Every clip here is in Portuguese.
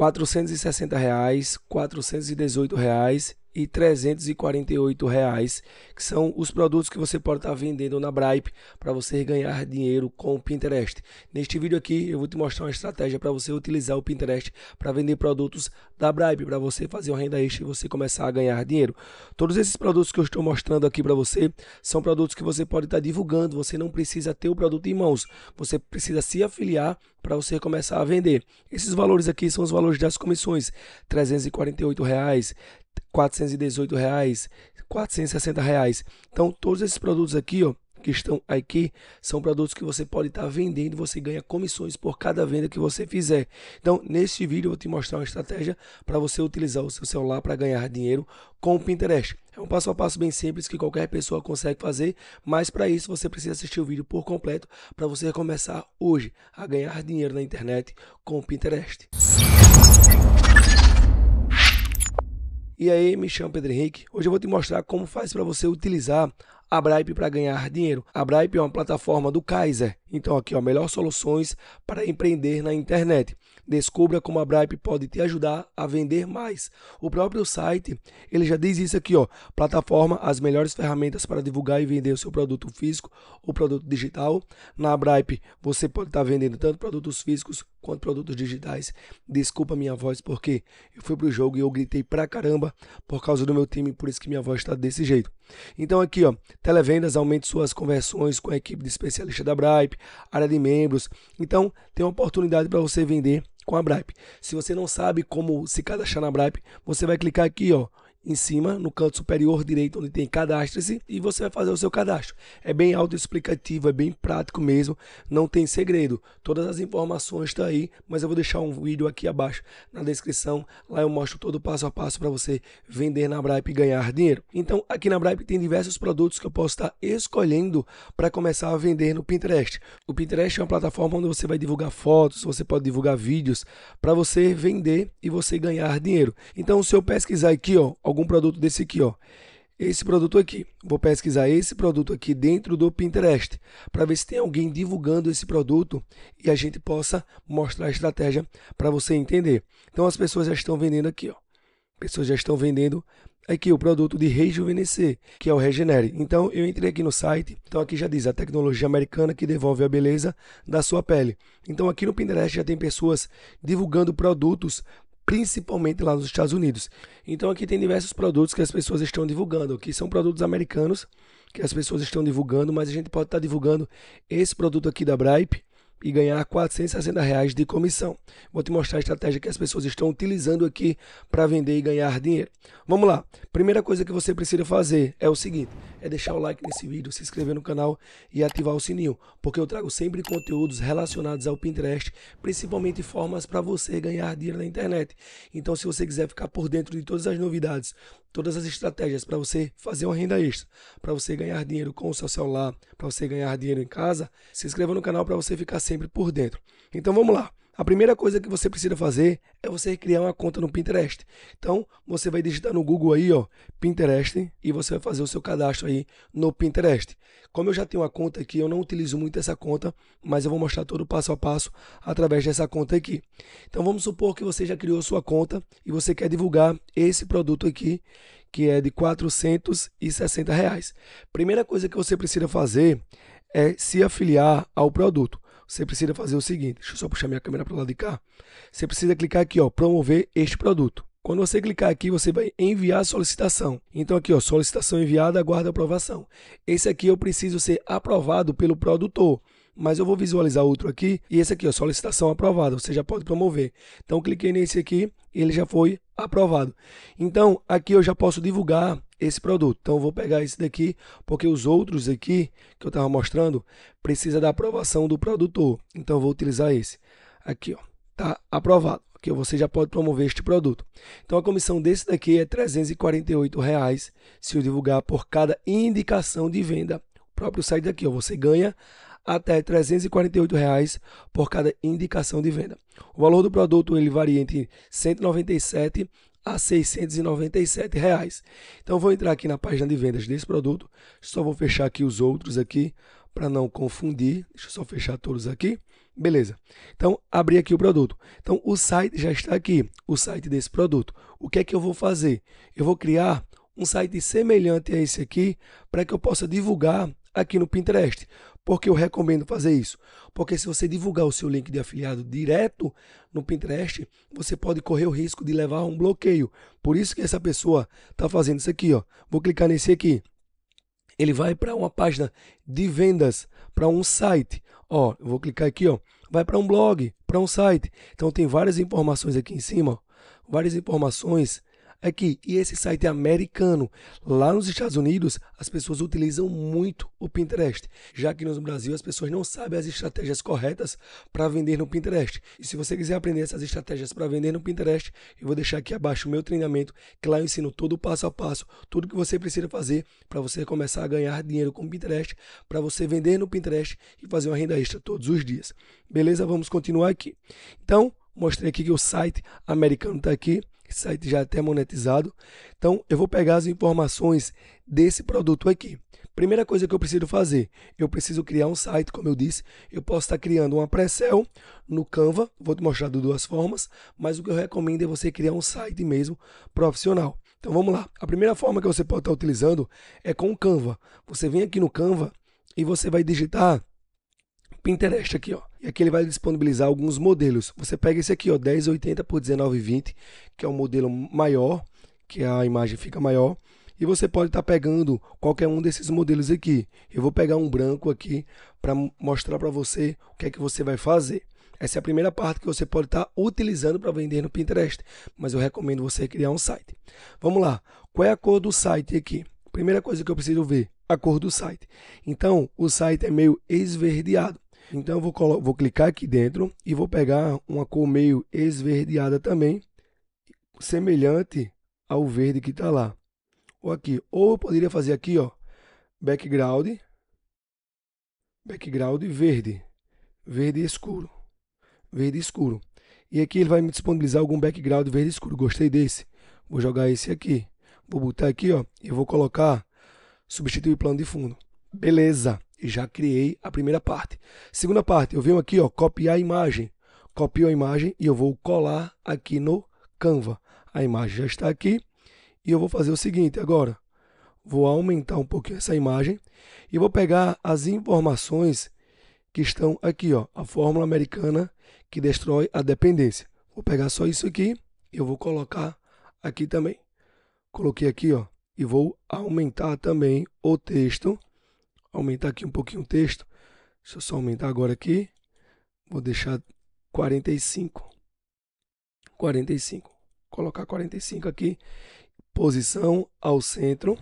460 reais, 418 reais e 348 reais, que são os produtos que você pode estar tá vendendo na Bripe para você ganhar dinheiro com o Pinterest. Neste vídeo aqui eu vou te mostrar uma estratégia para você utilizar o Pinterest para vender produtos da Bripe, para você fazer uma renda extra e você começar a ganhar dinheiro. Todos esses produtos que eu estou mostrando aqui para você são produtos que você pode estar tá divulgando, você não precisa ter o produto em mãos, você precisa se afiliar para você começar a vender. Esses valores aqui são os valores das comissões, 348 reais, 418 reais, 460 reais. Então todos esses produtos aqui, ó, que estão aqui são produtos que você pode estar tá vendendo, você ganha comissões por cada venda que você fizer. Então, neste vídeo eu vou te mostrar uma estratégia para você utilizar o seu celular para ganhar dinheiro com o Pinterest. É um passo a passo bem simples que qualquer pessoa consegue fazer, mas para isso você precisa assistir o vídeo por completo para você começar hoje a ganhar dinheiro na internet com o Pinterest. E aí, me chamo Pedro Henrique. Hoje eu vou te mostrar como faz para você utilizar a Bripe para ganhar dinheiro. A Bripe é uma plataforma do Kaiser. Então aqui, ó, melhor soluções para empreender na internet. Descubra como a Bripe pode te ajudar a vender mais. O próprio site, ele já diz isso aqui, ó. Plataforma, as melhores ferramentas para divulgar e vender o seu produto físico ou produto digital. Na Bripe, você pode estar tá vendendo tanto produtos físicos quanto produtos digitais. Desculpa minha voz, porque eu fui pro jogo e eu gritei pra caramba por causa do meu time, por isso que minha voz está desse jeito. Então aqui, ó, televendas, aumente suas conversões com a equipe de especialista da Bripe, área de membros. Então, tem uma oportunidade para você vender com a Bripe. Se você não sabe como se cadastrar na Bripe, você vai clicar aqui, ó, em cima, no canto superior direito, onde tem cadastre-se, e você vai fazer o seu cadastro. É bem autoexplicativo, é bem prático mesmo, não tem segredo. Todas as informações estão tá aí, mas eu vou deixar um vídeo aqui abaixo na descrição. Lá eu mostro todo o passo a passo para você vender na Bripe e ganhar dinheiro. Então, aqui na Bripe tem diversos produtos que eu posso estar tá escolhendo para começar a vender no Pinterest. O Pinterest é uma plataforma onde você vai divulgar fotos, você pode divulgar vídeos para você vender e você ganhar dinheiro. Então, se eu pesquisar aqui, ó, algum produto desse aqui, ó. Esse produto aqui. Vou pesquisar esse produto aqui dentro do Pinterest para ver se tem alguém divulgando esse produto e a gente possa mostrar a estratégia para você entender. Então as pessoas já estão vendendo aqui, ó. Pessoas já estão vendendo aqui o produto de rejuvenescer, que é o Regenere. Então eu entrei aqui no site, então aqui já diz a tecnologia americana que devolve a beleza da sua pele. Então aqui no Pinterest já tem pessoas divulgando produtos principalmente lá nos Estados Unidos. Então aqui tem diversos produtos que as pessoas estão divulgando, que são produtos americanos que as pessoas estão divulgando, mas a gente pode estar divulgando esse produto aqui da Bripe e ganhar 460 reais de comissão. Vou te mostrar a estratégia que as pessoas estão utilizando aqui para vender e ganhar dinheiro. Vamos lá. Primeira coisa que você precisa fazer é o seguinte: é deixar o like nesse vídeo, se inscrever no canal e ativar o sininho, porque eu trago sempre conteúdos relacionados ao Pinterest, principalmente formas para você ganhar dinheiro na internet. Então, se você quiser ficar por dentro de todas as novidades, todas as estratégias para você fazer uma renda extra, para você ganhar dinheiro com o seu celular, para você ganhar dinheiro em casa, se inscreva no canal para você ficar sempre por dentro. Então, vamos lá. A primeira coisa que você precisa fazer é você criar uma conta no Pinterest. Então, você vai digitar no Google aí, ó, Pinterest, e você vai fazer o seu cadastro aí no Pinterest. Como eu já tenho uma conta aqui, eu não utilizo muito essa conta, mas eu vou mostrar todo o passo a passo através dessa conta aqui. Então, vamos supor que você já criou sua conta e você quer divulgar esse produto aqui, que é de 460 reais. Primeira coisa que você precisa fazer é se afiliar ao produto você precisa fazer o seguinte, deixa eu só puxar minha câmera para o lado de cá. Você precisa clicar aqui, ó, promover este produto. Quando você clicar aqui, você vai enviar a solicitação. Então aqui, ó, solicitação enviada, aguarda aprovação. Esse aqui eu preciso ser aprovado pelo produtor mas eu vou visualizar outro aqui e esse aqui, ó, solicitação aprovada, você já pode promover. Então cliquei nesse aqui, ele já foi aprovado. Então aqui eu já posso divulgar esse produto. Então eu vou pegar esse daqui, porque os outros aqui que eu estava mostrando precisa da aprovação do produtor. Então eu vou utilizar esse. Aqui, ó, tá aprovado. Que você já pode promover este produto. Então a comissão desse daqui é R$ 348 reais se eu divulgar por cada indicação de venda. O próprio site daqui, ó, você ganha até R$ 348 reais por cada indicação de venda. O valor do produto ele varia entre R$ 197 a R$ reais. Então vou entrar aqui na página de vendas desse produto, só vou fechar aqui os outros aqui para não confundir. Deixa eu só fechar todos aqui. Beleza. Então, abri aqui o produto. Então, o site já está aqui, o site desse produto. O que é que eu vou fazer? Eu vou criar um site semelhante a esse aqui para que eu possa divulgar aqui no Pinterest. Por que eu recomendo fazer isso? Porque se você divulgar o seu link de afiliado direto no Pinterest, você pode correr o risco de levar a um bloqueio. Por isso que essa pessoa está fazendo isso aqui, ó. Vou clicar nesse aqui. Ele vai para uma página de vendas, para um site. Ó, vou clicar aqui, ó. Vai para um blog, para um site. Então tem várias informações aqui em cima, ó. várias informações aqui. É e esse site é americano. Lá nos Estados Unidos, as pessoas utilizam muito o Pinterest, já que no Brasil as pessoas não sabem as estratégias corretas para vender no Pinterest. E se você quiser aprender essas estratégias para vender no Pinterest, eu vou deixar aqui abaixo o meu treinamento, que lá eu ensino todo o passo a passo, tudo que você precisa fazer para você começar a ganhar dinheiro com o Pinterest, para você vender no Pinterest e fazer uma renda extra todos os dias. Beleza? Vamos continuar aqui. Então, Mostrei aqui que o site americano está aqui, site já é até monetizado. Então, eu vou pegar as informações desse produto aqui. Primeira coisa que eu preciso fazer, eu preciso criar um site, como eu disse. Eu posso estar criando uma pré-sell no Canva, vou te mostrar de duas formas, mas o que eu recomendo é você criar um site mesmo profissional. Então vamos lá. A primeira forma que você pode estar utilizando é com o Canva. Você vem aqui no Canva e você vai digitar Pinterest aqui, ó. E aqui ele vai disponibilizar alguns modelos. Você pega esse aqui, ó, 1080 por 1920, que é um modelo maior, que a imagem fica maior. E você pode estar tá pegando qualquer um desses modelos aqui. Eu vou pegar um branco aqui para mostrar para você o que é que você vai fazer. Essa é a primeira parte que você pode estar tá utilizando para vender no Pinterest, mas eu recomendo você criar um site. Vamos lá, qual é a cor do site aqui? Primeira coisa que eu preciso ver, a cor do site. Então, o site é meio esverdeado. Então eu vou, vou clicar aqui dentro e vou pegar uma cor meio esverdeada também, semelhante ao verde que está lá. Ou aqui, ou eu poderia fazer aqui, ó, background, background verde, verde escuro, verde escuro. E aqui ele vai me disponibilizar algum background verde escuro. Gostei desse. Vou jogar esse aqui. Vou botar aqui, ó, e vou colocar substituir plano de fundo. Beleza e já criei a primeira parte. Segunda parte, eu venho aqui, ó, copiar a imagem. Copio a imagem e eu vou colar aqui no Canva. A imagem já está aqui e eu vou fazer o seguinte agora. Vou aumentar um pouquinho essa imagem e vou pegar as informações que estão aqui, ó, a fórmula americana que destrói a dependência. Vou pegar só isso aqui e eu vou colocar aqui também. Coloquei aqui, ó, e vou aumentar também o texto aumentar aqui um pouquinho o texto. Deixa eu só aumentar agora aqui. Vou deixar 45. 45. Colocar 45 aqui. Posição ao centro.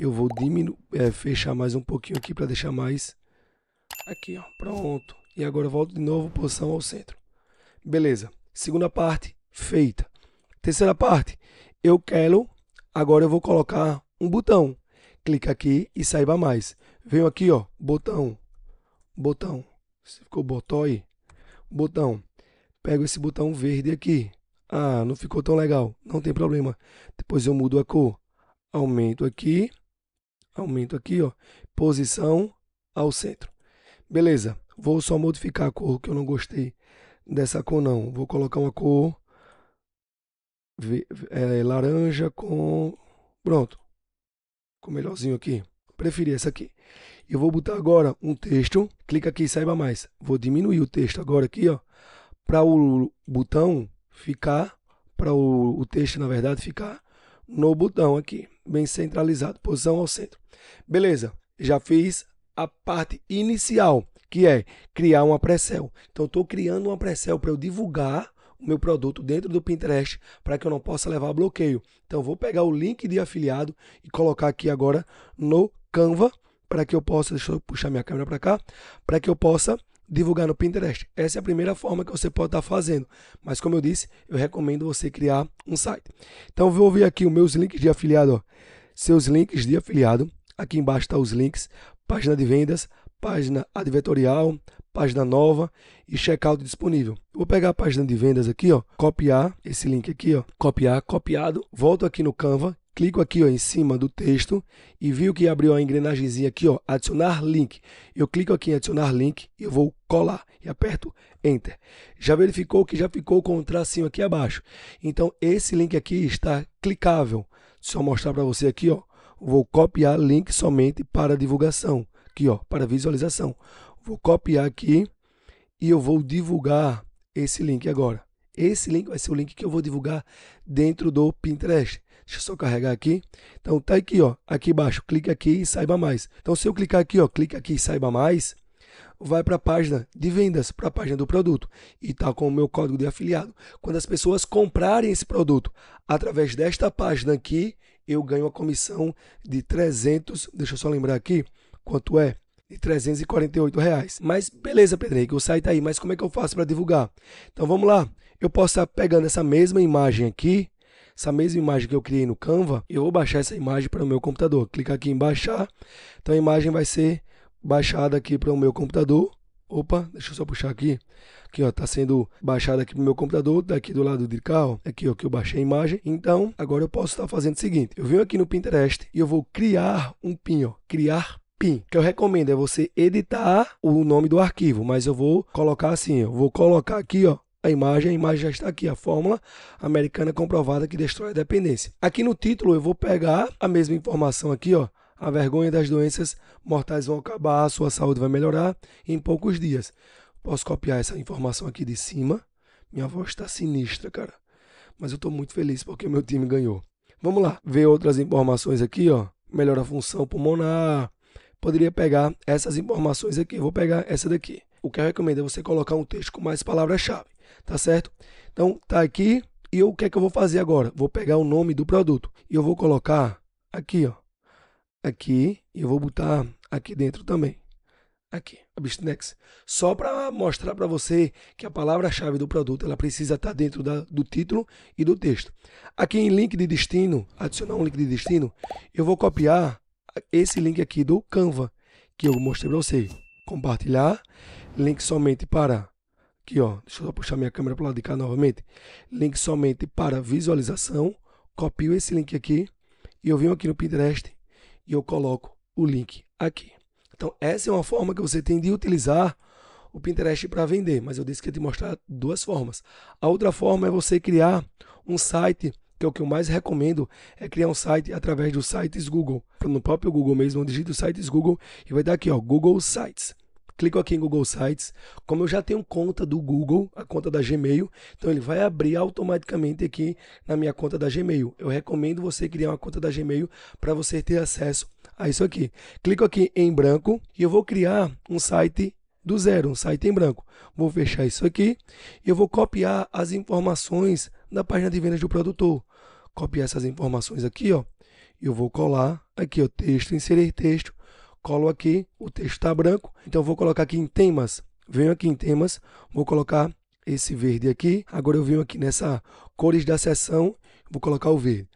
Eu vou diminuir, é, fechar mais um pouquinho aqui para deixar mais aqui, ó. Pronto. E agora volto de novo posição ao centro. Beleza. Segunda parte feita. Terceira parte. Eu quero agora eu vou colocar um botão. Clica aqui e saiba mais. Venho aqui, ó, botão, botão. Se ficou botói, botão. Pego esse botão verde aqui. Ah, não ficou tão legal. Não tem problema. Depois eu mudo a cor. Aumento aqui. Aumento aqui, ó. Posição ao centro. Beleza. Vou só modificar a cor que eu não gostei dessa cor não. Vou colocar uma cor é, laranja com... Pronto. Ficou melhorzinho aqui preferi essa aqui. Eu vou botar agora um texto, clica aqui e saiba mais. Vou diminuir o texto agora aqui, ó, para o botão ficar, para o, o texto, na verdade, ficar no botão aqui, bem centralizado, posição ao centro. Beleza, já fiz a parte inicial, que é criar uma pré-sell. Então, estou criando uma pré-sell para eu divulgar o meu produto dentro do Pinterest para que eu não possa levar bloqueio. Então, vou pegar o link de afiliado e colocar aqui agora no Canva para que eu possa, deixa eu puxar minha câmera para cá, para que eu possa divulgar no Pinterest. Essa é a primeira forma que você pode estar tá fazendo. Mas como eu disse, eu recomendo você criar um site. Então eu vou ver aqui os meus links de afiliado, ó. seus links de afiliado. Aqui embaixo estão tá os links, página de vendas, página advertorial, página nova e checkout disponível. vou pegar a página de vendas aqui, ó, copiar esse link aqui, ó, copiar, copiado, volto aqui no Canva, clico aqui ó, em cima do texto e viu que abriu a engrenagemzinha aqui, ó, adicionar link. Eu clico aqui em adicionar link e eu vou colar e aperto enter. Já verificou que já ficou com o um tracinho aqui abaixo. Então esse link aqui está clicável. Só mostrar para você aqui, ó, vou copiar link somente para divulgação, aqui ó, para visualização. Vou copiar aqui e eu vou divulgar esse link agora. Esse link vai ser o link que eu vou divulgar dentro do Pinterest. Deixa eu só carregar aqui. Então tá aqui, ó, aqui embaixo, clica aqui e saiba mais. Então se eu clicar aqui, ó, clica aqui e saiba mais, vai para a página de vendas, para a página do produto e tá com o meu código de afiliado. Quando as pessoas comprarem esse produto através desta página aqui, eu ganho a comissão de 300, deixa eu só lembrar aqui quanto é de 348 reais. Mas beleza, Pedro Henrique, o site tá aí, mas como é que eu faço para divulgar? Então vamos lá eu posso estar pegando essa mesma imagem aqui, essa mesma imagem que eu criei no Canva, eu vou baixar essa imagem para o meu computador. Clica aqui em baixar, então a imagem vai ser baixada aqui para o meu computador. Opa, deixa eu só puxar aqui. Aqui, ó, tá sendo baixada aqui para o meu computador, daqui tá do lado de cá, ó, aqui, ó, que eu baixei a imagem. Então, agora eu posso estar fazendo o seguinte. Eu venho aqui no Pinterest e eu vou criar um pin, ó, criar PIN. O que eu recomendo é você editar o nome do arquivo, mas eu vou colocar assim, eu vou colocar aqui, ó, a imagem, a imagem já está aqui, a fórmula americana comprovada que destrói a dependência. Aqui no título eu vou pegar a mesma informação aqui, ó. A vergonha das doenças mortais vão acabar, a sua saúde vai melhorar em poucos dias. Posso copiar essa informação aqui de cima. Minha voz está sinistra, cara. Mas eu estou muito feliz porque meu time ganhou. Vamos lá, ver outras informações aqui, ó. Melhora a função pulmonar. Poderia pegar essas informações aqui. Vou pegar essa daqui. O que eu recomendo é você colocar um texto com mais palavras-chave tá certo? Então tá aqui e eu, o que é que eu vou fazer agora? Vou pegar o nome do produto e eu vou colocar aqui, ó, aqui e eu vou botar aqui dentro também. Aqui, Abstinex. Só para mostrar para você que a palavra-chave do produto ela precisa estar tá dentro da, do título e do texto. Aqui em link de destino, adicionar um link de destino, eu vou copiar esse link aqui do Canva que eu mostrei para você. Compartilhar, link somente para Aqui, ó, deixa eu puxar minha câmera para o lado de cá novamente. Link somente para visualização. Copio esse link aqui e eu venho aqui no Pinterest e eu coloco o link aqui. Então, essa é uma forma que você tem de utilizar o Pinterest para vender, mas eu disse que ia te mostrar duas formas. A outra forma é você criar um site, que é o que eu mais recomendo, é criar um site através do Sites Google. No próprio Google mesmo, digita os Sites Google e vai dar aqui, ó, Google Sites clico aqui em Google Sites. Como eu já tenho conta do Google, a conta da Gmail, então ele vai abrir automaticamente aqui na minha conta da Gmail. Eu recomendo você criar uma conta da Gmail para você ter acesso a isso aqui. Clico aqui em branco e eu vou criar um site do zero, um site em branco. Vou fechar isso aqui e eu vou copiar as informações da página de vendas do produtor. Copiar essas informações aqui, ó. Eu vou colar aqui, ó, texto, inserir texto colo aqui, o texto está branco, então vou colocar aqui em temas. Venho aqui em temas, vou colocar esse verde aqui. Agora eu venho aqui nessa cores da seção, vou colocar o verde.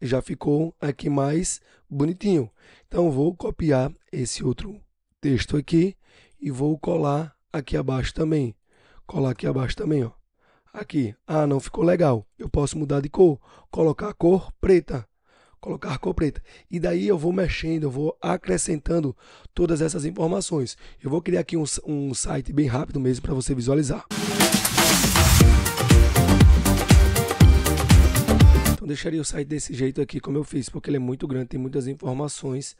Já ficou aqui mais bonitinho. Então vou copiar esse outro texto aqui e vou colar aqui abaixo também. Colar aqui abaixo também, ó. Aqui, ah, não ficou legal. Eu posso mudar de cor, colocar a cor preta colocar cor preta. E daí eu vou mexendo, eu vou acrescentando todas essas informações. Eu vou criar aqui um, um site bem rápido mesmo para você visualizar. Então deixaria o site desse jeito aqui, como eu fiz, porque ele é muito grande, tem muitas informações.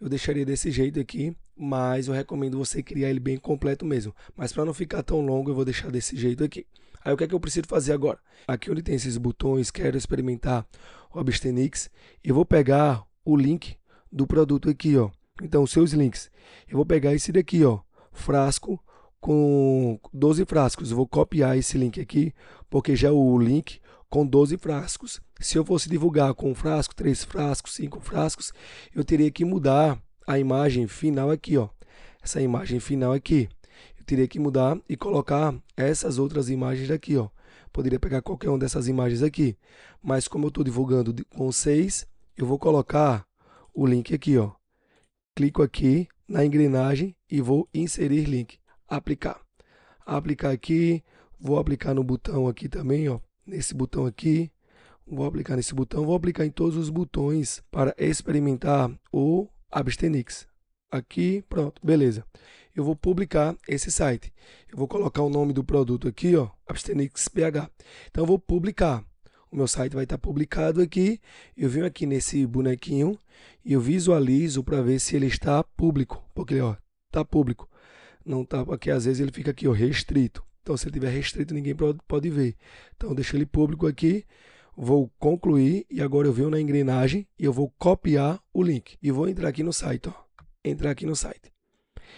Eu deixaria desse jeito aqui, mas eu recomendo você criar ele bem completo mesmo. Mas para não ficar tão longo, eu vou deixar desse jeito aqui. Aí o que é que eu preciso fazer agora? Aqui onde tem esses botões, quero experimentar o Abstinix e vou pegar o link do produto aqui, ó. Então, os seus links. Eu vou pegar esse daqui, ó, frasco com 12 frascos. Eu vou copiar esse link aqui, porque já é o link com 12 frascos. Se eu fosse divulgar com um frasco, três frascos, cinco frascos, eu teria que mudar a imagem final aqui, ó. Essa imagem final aqui. Eu teria que mudar e colocar essas outras imagens aqui, ó. Poderia pegar qualquer uma dessas imagens aqui. Mas como eu estou divulgando com vocês, eu vou colocar o link aqui. Ó. Clico aqui na engrenagem e vou inserir link. Aplicar. Aplicar aqui. Vou aplicar no botão aqui também. Ó, nesse botão aqui. Vou aplicar nesse botão. Vou aplicar em todos os botões para experimentar o abstenix. Aqui, pronto, beleza eu vou publicar esse site. Eu vou colocar o nome do produto aqui, ó, Abstenix PH. Então eu vou publicar. O meu site vai estar publicado aqui. Eu venho aqui nesse bonequinho e eu visualizo para ver se ele está público, porque ó, tá público. Não tá porque às vezes ele fica aqui, ó, restrito. Então se ele tiver restrito, ninguém pode ver. Então deixa ele público aqui vou concluir e agora eu venho na engrenagem e eu vou copiar o link e vou entrar aqui no site, ó. Entrar aqui no site.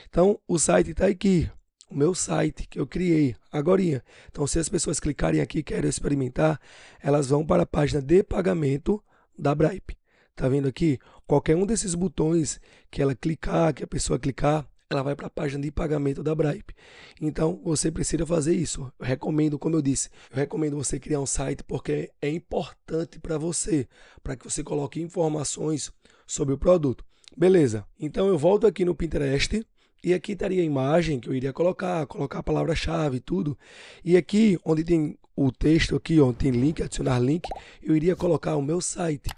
Então, o site está aqui, o meu site que eu criei agora. Então, se as pessoas clicarem aqui e querem experimentar, elas vão para a página de pagamento da Bripe. Tá vendo aqui? Qualquer um desses botões que ela clicar, que a pessoa clicar, ela vai para a página de pagamento da Bripe. Então, você precisa fazer isso. Eu recomendo, como eu disse, eu recomendo você criar um site porque é importante para você, para que você coloque informações sobre o produto. Beleza, então eu volto aqui no Pinterest e aqui estaria a imagem que eu iria colocar, colocar a palavra-chave e tudo. E aqui, onde tem o texto aqui, onde tem link, adicionar link, eu iria colocar o meu site.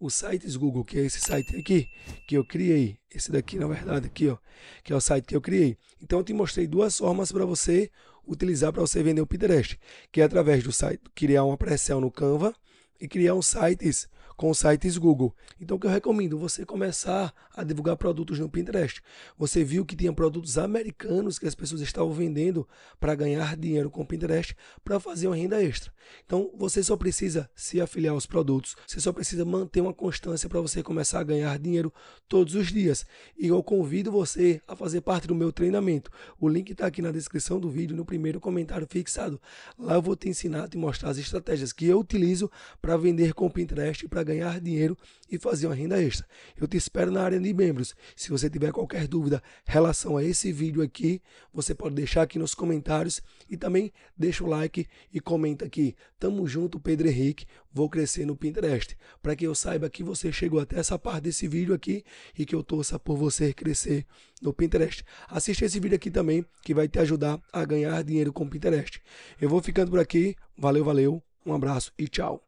O sites Google, que é esse site aqui, que eu criei. Esse daqui, na verdade, aqui, ó, que é o site que eu criei. Então, eu te mostrei duas formas para você utilizar para você vender o Pinterest, que é através do site, criar uma pressão no Canva e criar um sites com sites Google. Então o que eu recomendo? Você começar a divulgar produtos no Pinterest. Você viu que tinha produtos americanos que as pessoas estavam vendendo para ganhar dinheiro com o Pinterest para fazer uma renda extra. Então você só precisa se afiliar aos produtos, você só precisa manter uma constância para você começar a ganhar dinheiro todos os dias. E eu convido você a fazer parte do meu treinamento. O link está aqui na descrição do vídeo, no primeiro comentário fixado. Lá eu vou te ensinar, te mostrar as estratégias que eu utilizo para vender com o Pinterest e para ganhar dinheiro e fazer uma renda extra. Eu te espero na área de membros. Se você tiver qualquer dúvida em relação a esse vídeo aqui, você pode deixar aqui nos comentários e também deixa o like e comenta aqui. Tamo junto, Pedro Henrique. Vou crescer no Pinterest. Para que eu saiba que você chegou até essa parte desse vídeo aqui e que eu torça por você crescer no Pinterest. Assista esse vídeo aqui também que vai te ajudar a ganhar dinheiro com o Pinterest. Eu vou ficando por aqui. Valeu, valeu. Um abraço e tchau.